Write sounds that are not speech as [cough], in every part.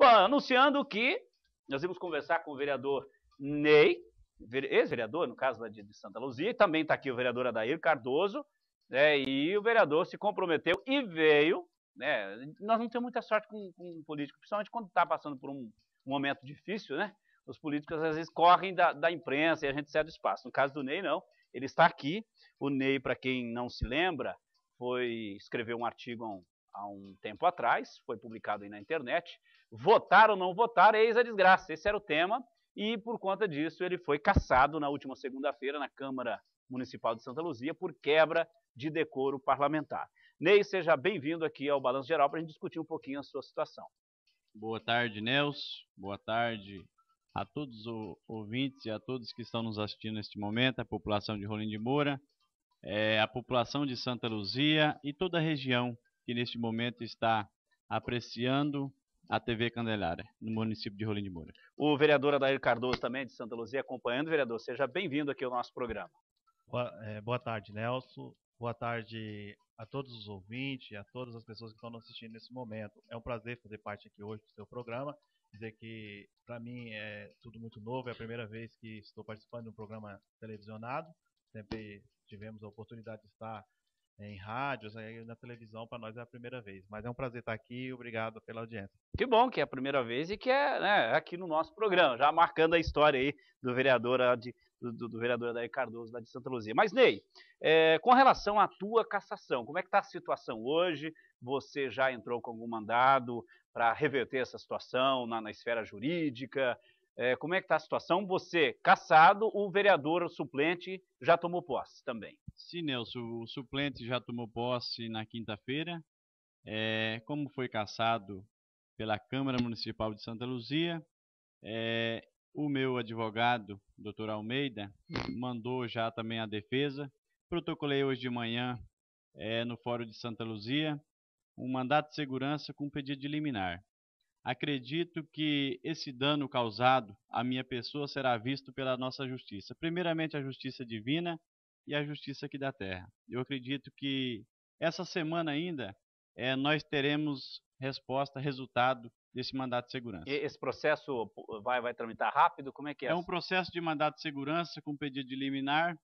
Bom, anunciando que nós vamos conversar com o vereador Ney, ex-vereador, no caso de Santa Luzia, e também está aqui o vereador Adair Cardoso, né, e o vereador se comprometeu e veio. Né, nós não temos muita sorte com, com um político, principalmente quando está passando por um, um, momento difícil, né? Os políticos às vezes correm da, da imprensa e a gente cede espaço. No caso do Ney, não. Ele está aqui. O Ney, para quem não se lembra, foi escreveu um artigo há um, há um tempo atrás, foi publicado aí na internet. Votar ou não votar, eis a desgraça. Esse era o tema e, por conta disso, ele foi cassado na última segunda-feira na Câmara Municipal de Santa Luzia por quebra de decoro parlamentar. Ney, seja bem-vindo aqui ao Balanço Geral para a gente discutir um pouquinho a sua situação. Boa tarde, Nelson. Boa tarde a todos os ouvintes e a todos que estão nos assistindo neste momento, a população de Rolim de Moura, é, a população de Santa Luzia e toda a região que neste momento está apreciando a TV Candelária, no município de Rolim de Moura. O vereador Adair Cardoso, também de Santa Luzia, acompanhando. Vereador, seja bem-vindo aqui ao nosso programa. Boa, é, boa, tarde, Nelson. Boa tarde a todos os ouvintes, a todas as pessoas que estão nos assistindo nesse momento. É um prazer fazer parte aqui hoje do seu programa. Dizer que, para mim, é tudo muito novo. É a primeira vez que estou participando de um programa televisionado. Sempre tivemos a oportunidade de estar né, em rádios, na televisão, para nós é a primeira vez. Mas é um prazer estar aqui, obrigado pela audiência. Que bom que é a primeira vez e que é né, é aqui no nosso programa, já marcando a história aí do vereador de, do, do vereador Adair Cardoso lá de Santa Luzia. Mas, Ney, é, com relação à tua cassação, como é que está a situação hoje? Você já entrou com algum mandado para reverter essa situação na, na esfera jurídica? é, como é que está a situação? Você, caçado, o vereador o suplente já tomou posse também. Sim, Nelson, o suplente já tomou posse na quinta-feira. É, como foi caçado pela Câmara Municipal de Santa Luzia, é, o meu advogado, doutor Almeida, mandou já também a defesa. Protocolei hoje de manhã no Fórum de Santa Luzia um mandato de segurança com pedido de liminar. Acredito que esse dano causado à minha pessoa será visto pela nossa justiça. Primeiramente, a justiça divina e a justiça aqui da terra. Eu acredito que essa semana ainda é, nós teremos resposta, resultado desse mandato de segurança. E esse processo vai, vai tramitar rápido? Como é que é? É um processo de mandato de segurança com pedido de liminar.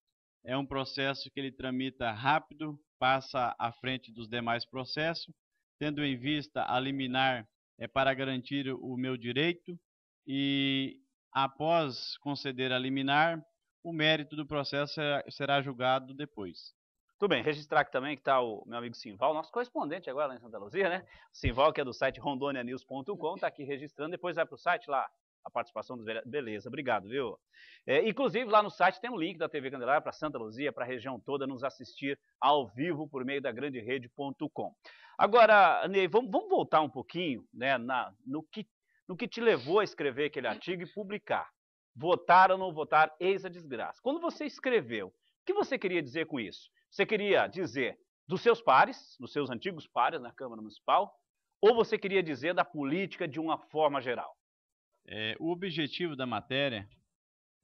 É um processo que ele tramita rápido, passa à frente dos demais processos, tendo em vista a liminar é para garantir o meu direito e, após conceder a liminar, o mérito do processo será, será julgado depois. Tudo bem, registrar aqui também que está o meu amigo Simval, nosso correspondente agora lá em Santa Luzia, né? Simval, que é do site rondonianews.com, está aqui registrando, depois vai para o site lá, a participação dos vereadores. Beleza, obrigado, viu? É, inclusive, lá no site tem um link da TV Candelária para Santa Luzia, para a região toda, nos assistir ao vivo por meio da granderede.com. Agora, Ney, vamos, vamos, voltar um pouquinho né, na, no, que, no que te levou a escrever aquele artigo e publicar. Votar ou não votar, eis a desgraça. Quando você escreveu, o que você queria dizer com isso? Você queria dizer dos seus pares, dos seus antigos pares na Câmara Municipal, ou você queria dizer da política de uma forma geral? É, o objetivo da matéria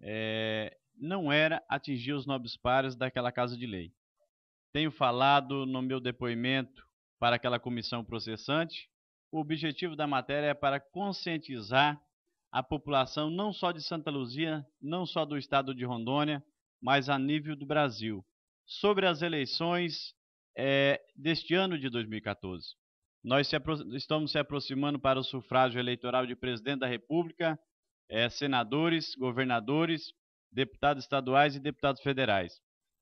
é, não era atingir os nobres pares daquela casa de lei. Tenho falado no meu depoimento para aquela comissão processante, o objetivo da matéria é para conscientizar a população não só de Santa Luzia, não só do estado de Rondônia, mas a nível do Brasil, sobre as eleições é, deste ano de 2014. Nós se estamos se aproximando para o sufrágio eleitoral de presidente da República, é, senadores, governadores, deputados estaduais e deputados federais.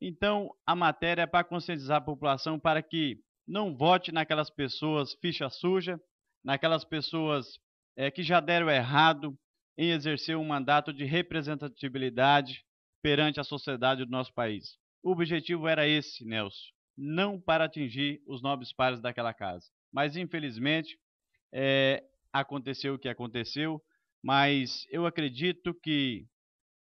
Então, a matéria é para conscientizar a população para que não vote naquelas pessoas ficha suja, naquelas pessoas é, que já deram errado em exercer um mandato de representatividade perante a sociedade do nosso país. O objetivo era esse, Nelson, não para atingir os nobres pares daquela casa mas infelizmente é, aconteceu o que aconteceu. Mas eu acredito que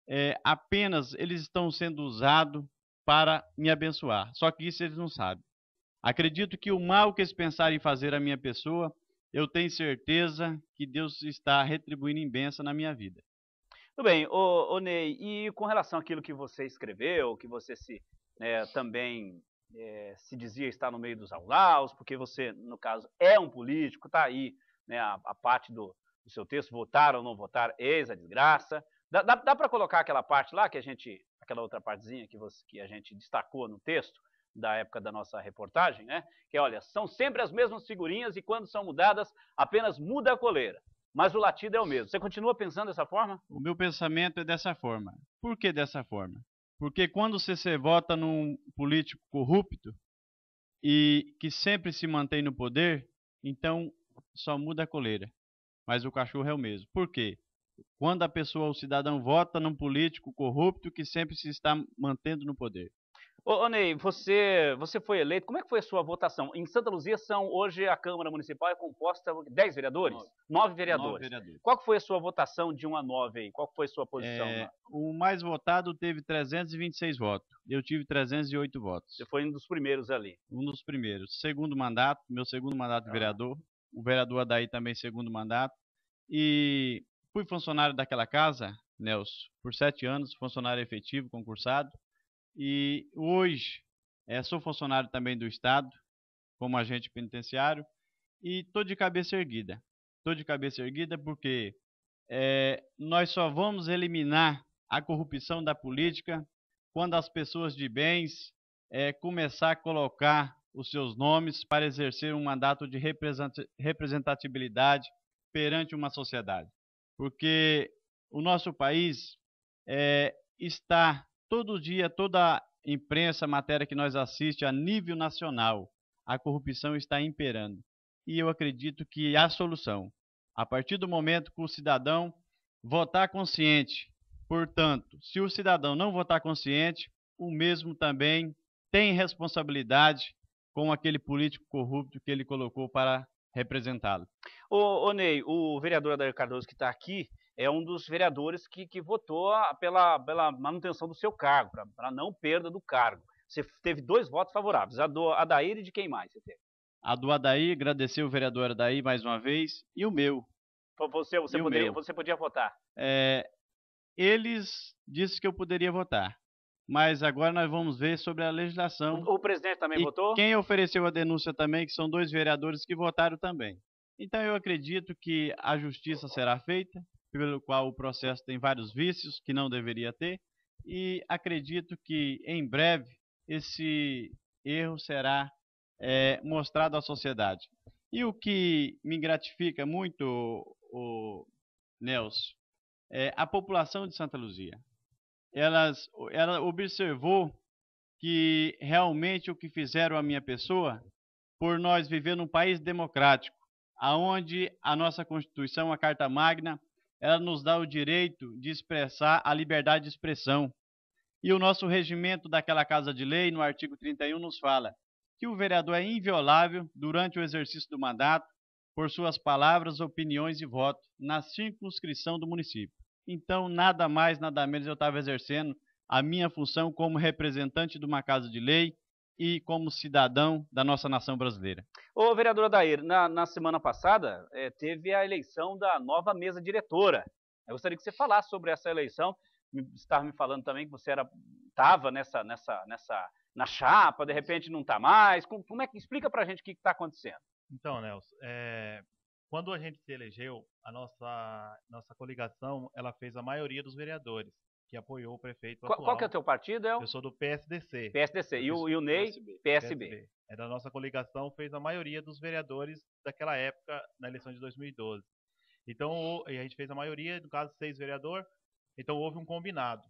é, apenas eles estão sendo usados para me abençoar. Só que isso eles não sabem. Acredito que o mal que eles pensarem em fazer à minha pessoa, eu tenho certeza que Deus está retribuindo em bênção na minha vida. Tudo bem, ô, ô Ney, e com relação àquilo que você escreveu, que você se né, também é, se dizia estar no meio dos aulaus, porque você, no caso, é um político, está aí né, a, a, parte do, do, seu texto, votar ou não votar, eis a desgraça. Dá, dá, dá para colocar aquela parte lá que a gente, aquela outra partezinha que, você, que a gente destacou no texto, da época da nossa reportagem, né? Que é, olha, são sempre as mesmas figurinhas e quando são mudadas, apenas muda a coleira. Mas o latido é o mesmo. Você continua pensando dessa forma? O meu pensamento é dessa forma. Por que dessa forma? Porque quando você vota num político corrupto e que sempre se mantém no poder, então só muda a coleira. Mas o cachorro é o mesmo. Por quê? Quando a pessoa, o cidadão, vota num político corrupto que sempre se está mantendo no poder. Ô, ô Ney, você, você foi eleito, como é que foi a sua votação? Em Santa Luzia são, hoje, a Câmara Municipal é composta de 10 vereadores? 9, vereadores. vereadores. Qual foi a sua votação de 1 a 9 aí? Qual foi a sua posição? É, o mais votado teve 326 votos, eu tive 308 votos. Você foi um dos primeiros ali? Um dos primeiros. Segundo mandato, meu segundo mandato de tá. vereador, o vereador Adair também segundo mandato, e fui funcionário daquela casa, Nelson, por sete anos, funcionário efetivo, concursado, e hoje é, sou funcionário também do Estado, como agente penitenciário, e estou de cabeça erguida. Estou de cabeça erguida porque é, nós só vamos eliminar a corrupção da política quando as pessoas de bens é, começar a colocar os seus nomes para exercer um mandato de representatividade perante uma sociedade. Porque o nosso país é, está Todo dia, toda imprensa, matéria que nós assiste a nível nacional, a corrupção está imperando. E eu acredito que há solução. A partir do momento que o cidadão votar consciente, portanto, se o cidadão não votar consciente, o mesmo também tem responsabilidade com aquele político corrupto que ele colocou para representá-lo. o ô Ney, o vereador Adair Cardoso que está aqui, é um dos vereadores que, que votou pela, pela manutenção do seu cargo, para não perda do cargo. Você teve dois votos favoráveis, a do Adair e de quem mais você teve? A do Adair, agradecer o vereador Adair mais uma vez, e o meu. Você, você, poderia, meu. você podia votar? É, eles disseram que eu poderia votar, mas agora nós vamos ver sobre a legislação. O, o presidente também votou? Quem ofereceu a denúncia também, que são dois vereadores que votaram também. Então eu acredito que a justiça será feita, pelo qual o processo tem vários vícios que não deveria ter, e acredito que em breve esse erro será é, mostrado à sociedade. E o que me gratifica muito, o, Nelson, é a população de Santa Luzia. Elas, ela observou que realmente o que fizeram a minha pessoa, por nós viver num país democrático, aonde a nossa Constituição, a Carta Magna, ela nos dá o direito de expressar a liberdade de expressão. E o nosso regimento daquela Casa de Lei, no artigo 31, nos fala que o vereador é inviolável durante o exercício do mandato por suas palavras, opiniões e voto na circunscrição do município. Então, nada mais, nada menos eu estava exercendo a minha função como representante de uma Casa de Lei e como cidadão da nossa nação brasileira? Ô, vereador Dair, na, na semana passada é, teve a eleição da nova mesa diretora. Eu gostaria que você falasse sobre essa eleição. Estava me falando também que você era estava nessa, nessa, nessa, na chapa, de repente não está mais. Como, como, é que explica para a gente o que está acontecendo? Então, Nelson, é, quando a gente se elegeu, a nossa, nossa coligação ela fez a maioria dos vereadores que apoiou o prefeito qual, atual. Qual que é o teu partido, El? Eu sou do PSDC. PSDC. E o, e o Ney? PSB. PSB. É da nossa coligação, fez a maioria dos vereadores daquela época, na eleição de 2012. Então, a gente fez a maioria, no caso, seis vereador. Então, houve um combinado.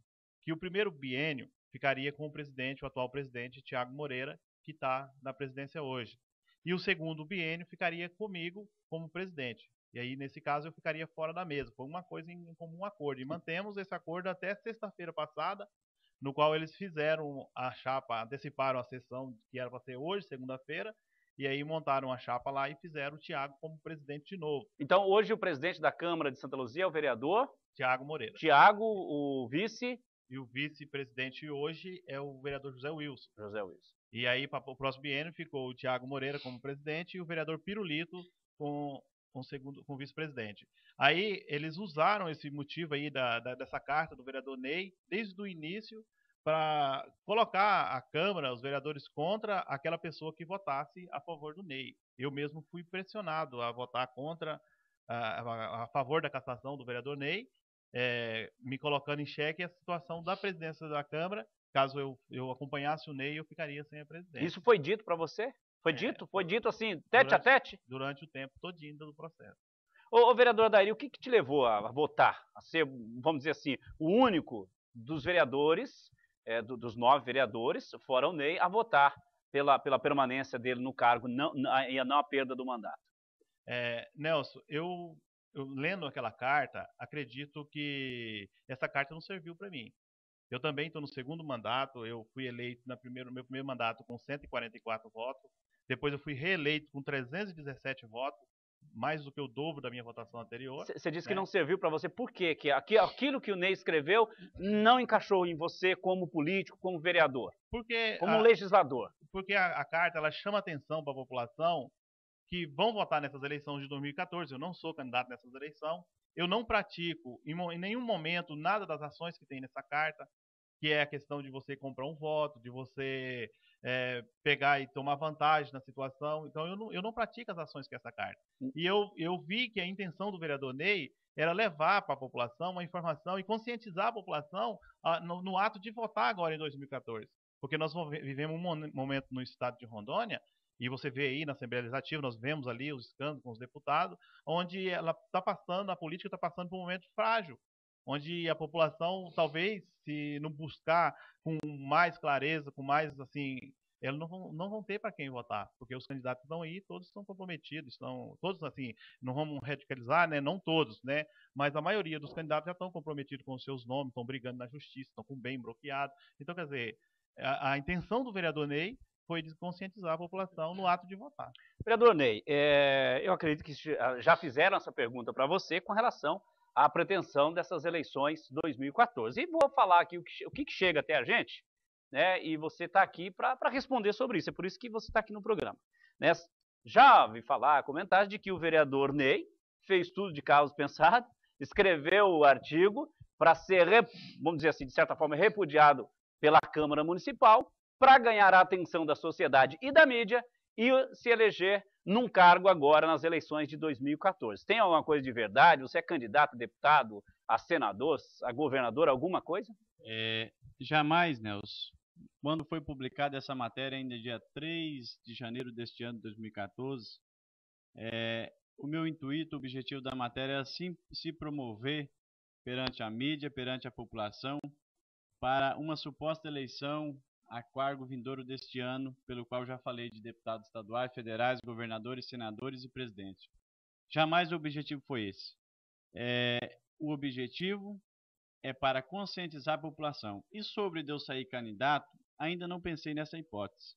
Que o primeiro biênio ficaria com o presidente, o atual presidente, Tiago Moreira, que está na presidência hoje. E o segundo biênio ficaria comigo como presidente. E aí, nesse caso, eu ficaria fora da mesa. Foi uma coisa em comum acordo. E mantemos esse acordo até sexta-feira passada, no qual eles fizeram a chapa, anteciparam a sessão que era para ser hoje, segunda-feira, e aí montaram a chapa lá e fizeram o Tiago como presidente de novo. Então, hoje o presidente da Câmara de Santa Luzia é o vereador? Tiago Moreira. Tiago, o vice? E o vice-presidente hoje é o vereador José Wilson. José Wilson. E aí, para o próximo biênio, ficou o Tiago Moreira como presidente e o vereador Pirulito com com o segundo com vice-presidente. Aí eles usaram esse motivo aí da, da, dessa carta do vereador Ney desde o início para colocar a Câmara, os vereadores contra aquela pessoa que votasse a favor do Ney. Eu mesmo fui pressionado a votar contra a, a, a favor da cassação do vereador Ney, é, me colocando em xeque a situação da presidência da Câmara. Caso eu, eu acompanhasse o Ney, eu ficaria sem a presidência. Isso foi dito para você? Foi é, dito? Foi dito assim, tete durante, a tete? Durante o tempo todinho do processo. Ô, ô vereador Adair, o que, que, te levou a votar, a ser, vamos dizer assim, o único dos vereadores, é, do, dos nove vereadores, fora o Ney, a votar pela, pela permanência dele no cargo e a não a perda do mandato? É, Nelson, eu, eu lendo aquela carta, acredito que essa carta não serviu para mim. Eu também estou no segundo mandato, eu fui eleito na primeiro, no meu primeiro mandato com 144 votos, depois eu fui reeleito com 317 votos, mais do que o dobro da minha votação anterior. Você disse né? que não serviu para você. Por quê? Que aquilo que o Ney escreveu não encaixou em você como político, como vereador, porque como a, legislador. Porque a, a carta ela chama atenção para a população que vão votar nessas eleições de 2014. Eu não sou candidato nessas eleições. Eu não pratico em, em nenhum momento nada das ações que tem nessa carta, que é a questão de você comprar um voto, de você é, pegar e tomar vantagem na situação. Então eu não, eu não pratico as ações com essa carta. Hum. E eu, eu vi que a intenção do vereador Ney era levar para a população uma informação e conscientizar a população a, ah, no, no ato de votar agora em 2014. Porque nós vivemos um momento no estado de Rondônia e você vê aí na Assembleia Legislativa, nós vemos ali os escândalos com os deputados, onde ela está passando, a política está passando por um momento frágil onde a população talvez se não buscar com mais clareza, com mais assim, elas não vão, não vão ter para quem votar, porque os candidatos estão aí, todos estão comprometidos, estão todos assim, não vamos radicalizar, né? Não todos, né? Mas a maioria dos candidatos já estão comprometidos com os seus nomes, estão brigando na justiça, estão com bem bloqueado. Então, quer dizer, a, a intenção do vereador Ney foi de conscientizar a população no ato de votar. Vereador Ney, é, eu acredito que ah, já fizeram essa pergunta para você com relação a pretensão dessas eleições 2014. E vou falar aqui o que, o que chega até a gente, né? E você está aqui para responder sobre isso. É por isso que você está aqui no programa. Né? Já vi falar, comentar de que o vereador Ney fez tudo de caso pensado, [laughs] escreveu o artigo para ser, vamos dizer assim, de certa forma, repudiado pela Câmara Municipal, para ganhar a atenção da sociedade e da mídia e se eleger num cargo agora nas eleições de 2014. Tem alguma coisa de verdade? Você é candidato a deputado, a senador, a governador, alguma coisa? É, jamais, Nelson. Quando foi publicada essa matéria, ainda é dia 3 de janeiro deste ano de 2014, é, o meu intuito, o objetivo da matéria era é sim, se promover perante a mídia, perante a população, para uma suposta eleição a cargo vindouro deste ano, pelo qual já falei de deputados estaduais, federais, governadores, senadores e presidente. Jamais o objetivo foi esse. É, o objetivo é para conscientizar a população. E sobre eu sair candidato, ainda não pensei nessa hipótese.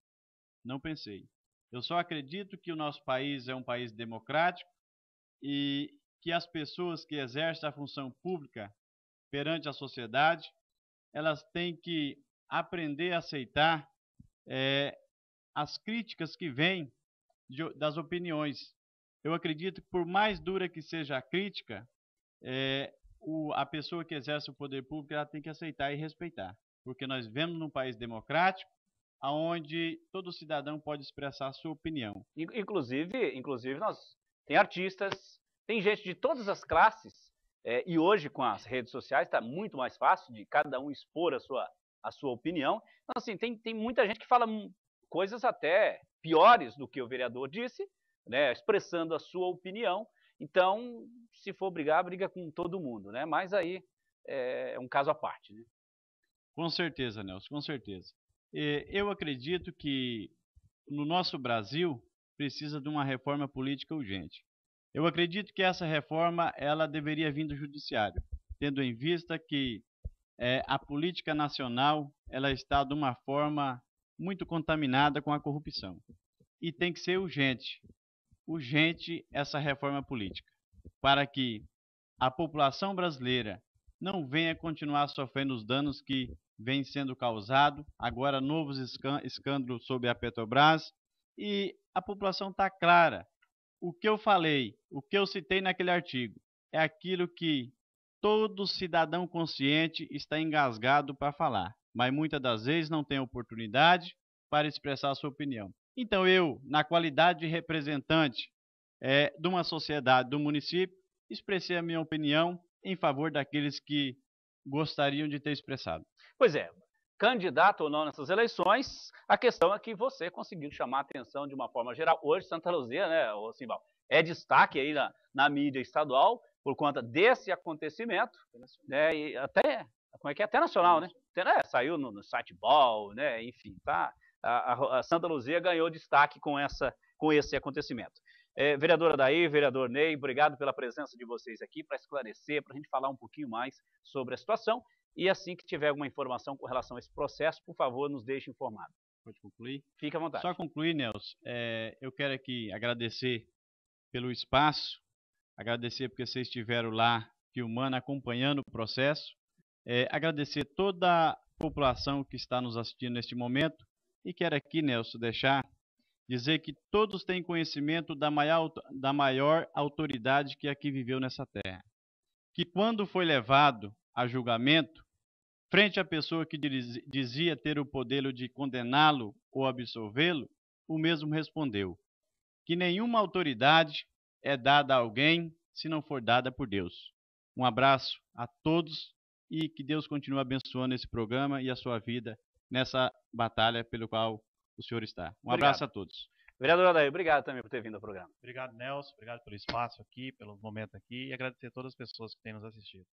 Não pensei. Eu só acredito que o nosso país é um país democrático e que as pessoas que exercem a função pública perante a sociedade, elas têm que aprender a aceitar é, as críticas que vêm das opiniões. Eu acredito que, por mais dura que seja a crítica, é, o, a pessoa que exerce o poder público ela tem que aceitar e respeitar. Porque nós vivemos num país democrático, onde todo cidadão pode expressar a sua opinião. Inclusive, inclusive nós tem artistas, tem gente de todas as classes, é, e hoje com as redes sociais está muito mais fácil de cada um expor a sua a sua opinião. Então, assim, tem, tem muita gente que fala coisas até piores do que o vereador disse, né, expressando a sua opinião. Então, se for brigar, briga com todo mundo, né? Mas aí é, é um caso à parte, né? Com certeza, Nelson, com certeza. É, eu acredito que no nosso Brasil precisa de uma reforma política urgente. Eu acredito que essa reforma ela deveria vir do judiciário, tendo em vista que é, a política nacional ela está de uma forma muito contaminada com a corrupção e tem que ser urgente, urgente essa reforma política para que a população brasileira não venha continuar sofrendo os danos que vem sendo causado, agora novos escândalos sobre a Petrobras e a população está clara. O que eu falei, o que eu citei naquele artigo, é aquilo que Todo cidadão consciente está engasgado para falar, mas muitas das vezes não tem oportunidade para expressar a sua opinião. Então, eu, na qualidade de representante é, de uma sociedade do município, expressei a minha opinião em favor daqueles que gostariam de ter expressado. Pois é, candidato ou não nessas eleições, a questão é que você conseguiu chamar a atenção de uma forma geral. Hoje, Santa Luzia, né, o Simbal, é destaque aí na, na mídia estadual por conta desse acontecimento, né, e até, como é que é? Até nacional, né? Até, né saiu no, no site Ball, né, enfim, tá? A, a, Santa Luzia ganhou destaque com, essa, com esse acontecimento. É, vereadora Daí, vereador Ney, obrigado pela presença de vocês aqui para esclarecer, para a gente falar um pouquinho mais sobre a situação. E assim que tiver alguma informação com relação a esse processo, por favor, nos deixe informado. Pode concluir? Fica à vontade. Só concluir, Nelson. É, eu quero aqui agradecer pelo espaço, agradecer porque vocês estiveram lá filmando, acompanhando o processo, é, agradecer toda a população que está nos assistindo neste momento e quero aqui, Nelson, deixar dizer que todos têm conhecimento da maior, da maior autoridade que aqui viveu nessa terra, que quando foi levado a julgamento, frente à pessoa que dizia ter o poder de condená-lo ou absolvê-lo, o mesmo respondeu: que nenhuma autoridade é dada a alguém se não for dada por Deus. Um abraço a todos e que Deus continue abençoando esse programa e a sua vida nessa batalha pelo qual o senhor está. Um obrigado. abraço a todos. Vereador Adair, obrigado também por ter vindo ao programa. Obrigado, Nelson. Obrigado pelo espaço aqui, pelo momento aqui e agradecer a todas as pessoas que têm nos assistido.